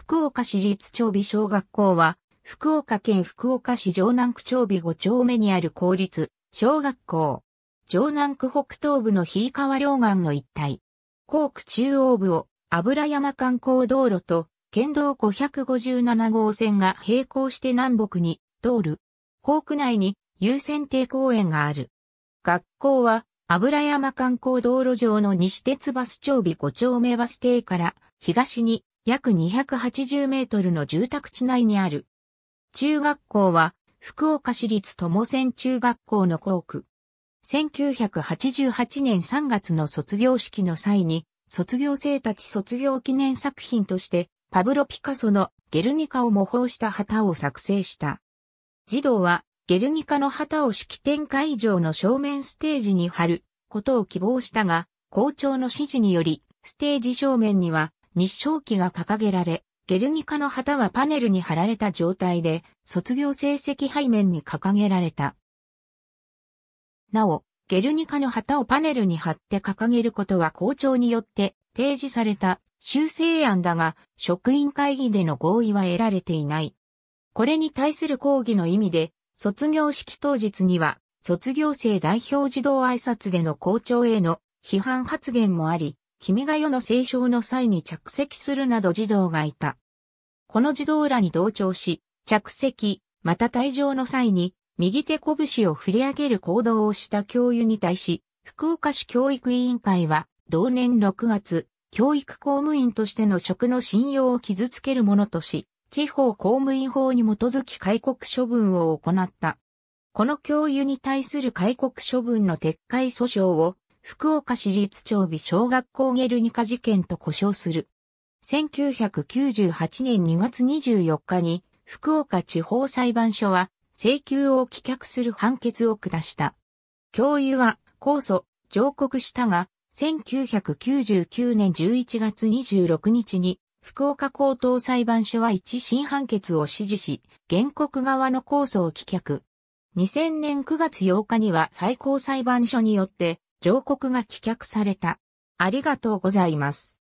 福岡市立長尾小学校は、福岡県福岡市城南区長尾5丁目にある公立小学校。城南区北東部の日川両岸の一帯。校区中央部を油山観光道路と県道557号線が並行して南北に通る。校区内に優先定公園がある。学校は油山観光道路上の西鉄バス長尾5丁目バス停から東に約280メートルの住宅地内にある。中学校は、福岡市立友専中学校の校区。1988年3月の卒業式の際に、卒業生たち卒業記念作品として、パブロ・ピカソのゲルニカを模倣した旗を作成した。児童は、ゲルニカの旗を式典会場の正面ステージに貼ることを希望したが、校長の指示により、ステージ正面には日照旗が掲げられ、ゲルニカの旗はパネルに貼られた状態で、卒業成績背面に掲げられた。なお、ゲルニカの旗をパネルに貼って掲げることは校長によって提示された修正案だが、職員会議での合意は得られていない。これに対する抗議の意味で、卒業式当日には、卒業生代表児童挨拶での校長への批判発言もあり、君が代の斉唱の際に着席するなど児童がいた。この児童らに同調し、着席、また退場の際に、右手拳を振り上げる行動をした教諭に対し、福岡市教育委員会は、同年6月、教育公務員としての職の信用を傷つけるものとし、地方公務員法に基づき戒告処分を行った。この教諭に対する戒告処分の撤回訴訟を福岡市立長美小学校ゲルニカ事件と呼称する。1998年2月24日に福岡地方裁判所は請求を棄却する判決を下した。教諭は控訴、上告したが、1999年11月26日に福岡高等裁判所は一審判決を支持し、原告側の控訴を棄却。2000年9月8日には最高裁判所によって上告が棄却された。ありがとうございます。